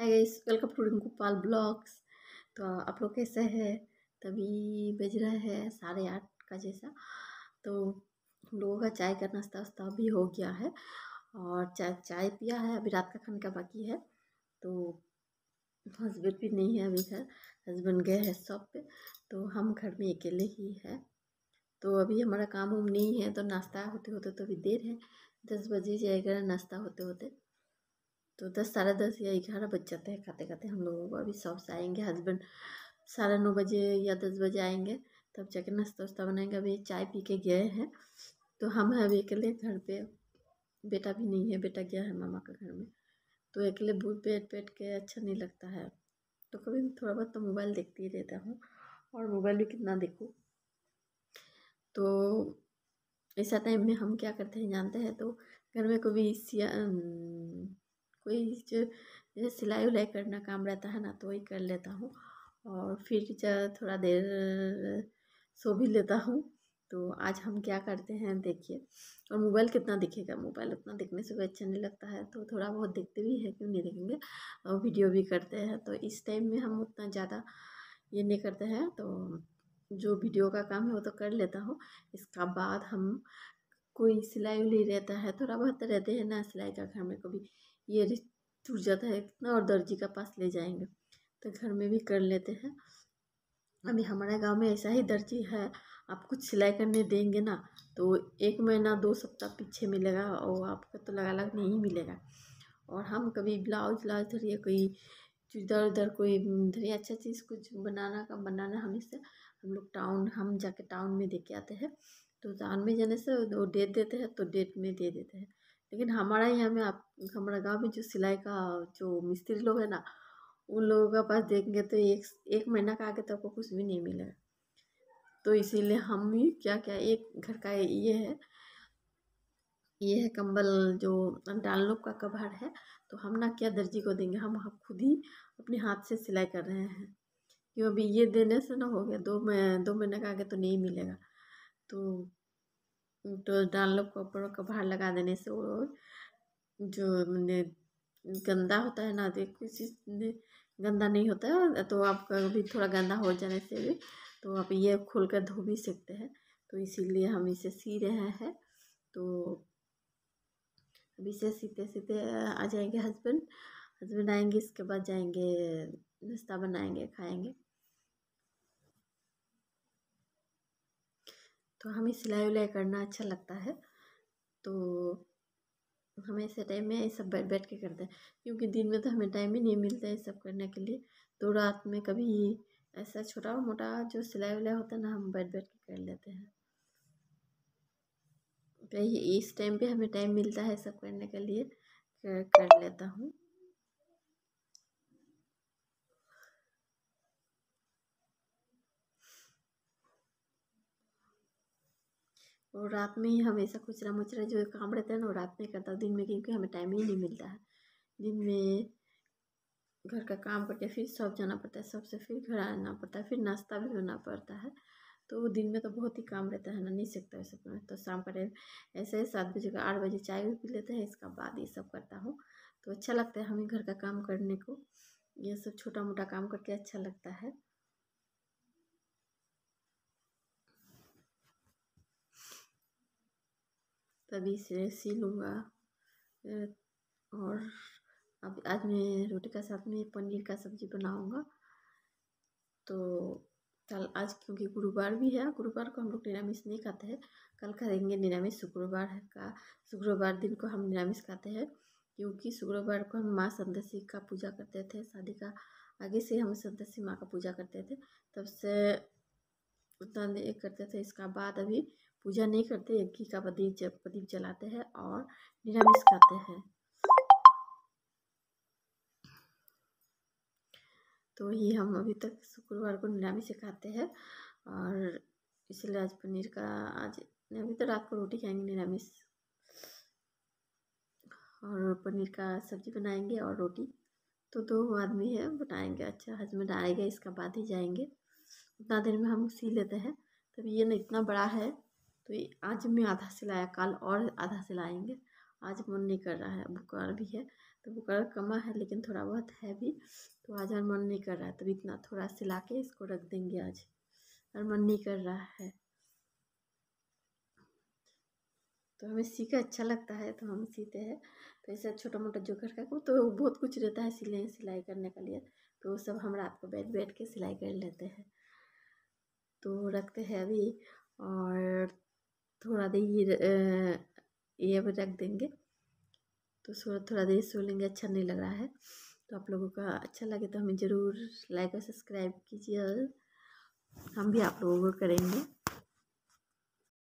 है guys welcome to Rinku Pal blogs तो आप लोग कैसे हैं तभी बज रहा है साढ़े आठ का जैसा तो हम लोगों का चाय का नाश्ता वास्ता भी हो गया है और चाय चाय पिया है अभी रात का खाने का बाकी है तो हस्बैंड भी नहीं है अभी घर हस्बैंड गए हैं शॉप पे तो हम घर में अकेले ही हैं तो अभी हमारा काम उम नहीं है तो नाश्ता होते होते तो अभी देर है दस बजे जाएगा नाश्ता होते होते तो दस साढ़े दस या ग्यारह बज जाते हैं खाते खाते हम लोगों को अभी शॉप से आएंगे हस्बैंड साढ़े नौ बजे या दस बजे आएंगे तब जाके नाश्ता वास्ता बनाएंगे अभी चाय पी के गए हैं तो हम हैं अभी अकेले घर पे बेटा भी नहीं है बेटा गया है मामा के घर में तो अकेले बैठ बैठ के अच्छा नहीं लगता है तो कभी थोड़ा बहुत तो मोबाइल देखती ही रहता हूँ और मोबाइल भी कितना देखूँ तो ऐसा टाइम में हम क्या करते हैं जानते हैं तो घर में कभी कोई जो सिलाई उलाई करना काम रहता है ना तो वही कर लेता हूँ और फिर थोड़ा देर सो भी लेता हूँ तो आज हम क्या करते हैं देखिए और मोबाइल कितना दिखेगा मोबाइल उतना दिखने से भी अच्छा नहीं लगता है तो थोड़ा बहुत देखते भी है क्यों नहीं देखेंगे और वीडियो भी करते हैं तो इस टाइम में हम उतना ज़्यादा ये नहीं करते हैं तो जो वीडियो का काम है वो तो कर लेता हूँ इसका बाद हम कोई सिलाई उलाई रहता है थोड़ा बहुत तो रहते हैं ना सिलाई का घर में कभी ये टूट जाता है कितना और दर्जी का पास ले जाएंगे तो घर में भी कर लेते हैं अभी हमारे गांव में ऐसा ही दर्जी है आप कुछ सिलाई करने देंगे ना तो एक महीना दो सप्ताह पीछे मिलेगा और आपका तो लगा लग नहीं मिलेगा और हम कभी ब्लाउज ब्लाउज धरिए कोई चुड़ीदार उधर कोई धरिए अच्छा चीज़ कुछ बनाना का बनाना से हम लोग टाउन हम जाके टाउन में दे के आते हैं तो टाउन में जाने से वो डेट देते हैं तो डेट में दे देते हैं लेकिन हमारा यहाँ में आप हमारा गाँव में जो सिलाई का जो मिस्त्री लोग है ना उन लोगों के पास देखेंगे तो एक एक महीना का आगे तो आपको कुछ भी नहीं मिलेगा तो इसीलिए हम भी क्या क्या एक घर का ये है ये है कंबल जो डालनोप का कभार है तो हम ना क्या दर्जी को देंगे हम खुद ही अपने हाथ से सिलाई कर रहे हैं क्यों अभी ये देने से ना हो गया दो मैं दो महीने का आगे तो नहीं मिलेगा तो तो डाल कपड़ों का बाहर लगा देने से वो जो मैंने गंदा होता है ना तो किसी गंदा नहीं होता है तो आपका भी थोड़ा गंदा हो जाने से भी तो आप ये खोल कर धो भी सकते हैं तो इसीलिए हम इसे सी रहे हैं तो अभी से सीते सीते आ जाएंगे हस्बैंड हस्बैंड आएंगे इसके बाद जाएंगे नाश्ता बनाएंगे खाएंगे तो हमें सिलाई उलाई करना अच्छा लगता है तो हम ऐसे टाइम में ये सब बैठ बैठ के करते हैं क्योंकि दिन में तो हमें टाइम ही नहीं मिलता है सब करने के लिए तो रात में कभी ऐसा छोटा मोटा जो सिलाई उलाई होता है ना हम बैठ बैठ के कर लेते हैं तो इस टाइम पे हमें टाइम मिलता है सब करने के लिए कर, कर लेता हूँ और रात में ही हमेशा कुचरा मुचरा जो काम रहता है ना वो रात में करता हूँ दिन में क्योंकि हमें टाइम ही नहीं मिलता है दिन में घर का काम करके फिर सब जाना पड़ता है सबसे फिर घर आना पड़ता है फिर नाश्ता भी होना पड़ता है तो दिन में तो बहुत ही काम रहता है ना नहीं सकता है सब तो शाम का टाइम ऐसे सात बजे का आठ बजे चाय भी पी लेते हैं इसका बाद ये सब करता हूँ तो अच्छा लगता है हमें घर का काम करने को ये सब छोटा मोटा काम करके अच्छा लगता है तभी से सिलूँगा और अब आज मैं रोटी का साथ में पनीर का सब्ज़ी बनाऊँगा तो कल आज क्योंकि गुरुवार भी है गुरुवार को हम लोग निरामिष नहीं खाते हैं कल खाएंगे निरामिष शुक्रवार का शुक्रवार दिन को हम निरामिष खाते हैं क्योंकि शुक्रवार को हम माँ संतसी का पूजा करते थे शादी का आगे से हम संतोषी माँ का पूजा करते थे तब से उतना एक करते थे इसका बाद अभी पूजा नहीं करते घी का प्रदीप जब प्रदीप जलाते हैं और निरामिष खाते हैं तो ही हम अभी तक शुक्रवार को निरामिष खाते हैं और इसलिए आज पनीर का आज अभी तो रात को रोटी खाएंगे निरामिष और पनीर का सब्जी बनाएंगे और रोटी तो दो आदमी है बनाएंगे अच्छा हस्बैंड आएगा इसका बाद ही जाएंगे उतना देर में हम सी लेते हैं तभी ये ना इतना बड़ा है तो ये आज मैं आधा सिलाया कल और आधा सिलाएंगे आज मन नहीं कर रहा है बुकार भी है तो बुकार कमा है लेकिन थोड़ा बहुत है भी तो आज और मन नहीं कर रहा है तो इतना थोड़ा सिला के इसको रख देंगे आज और मन नहीं कर रहा है तो हमें सीखा अच्छा लगता है तो हम सीते हैं तो ऐसा छोटा मोटा जो घर का तो बहुत कुछ रहता है सिले सिलाई करने के लिए तो वो सब हम रात को बैठ बैठ के सिलाई कर लेते हैं तो रखते हैं अभी और थोड़ा देर ये भी रख देंगे तो थोड़ा थोड़ा देर सो लेंगे अच्छा नहीं लग रहा है तो आप लोगों का अच्छा लगे तो हमें ज़रूर लाइक और सब्सक्राइब कीजिए और हम भी आप लोगों को करेंगे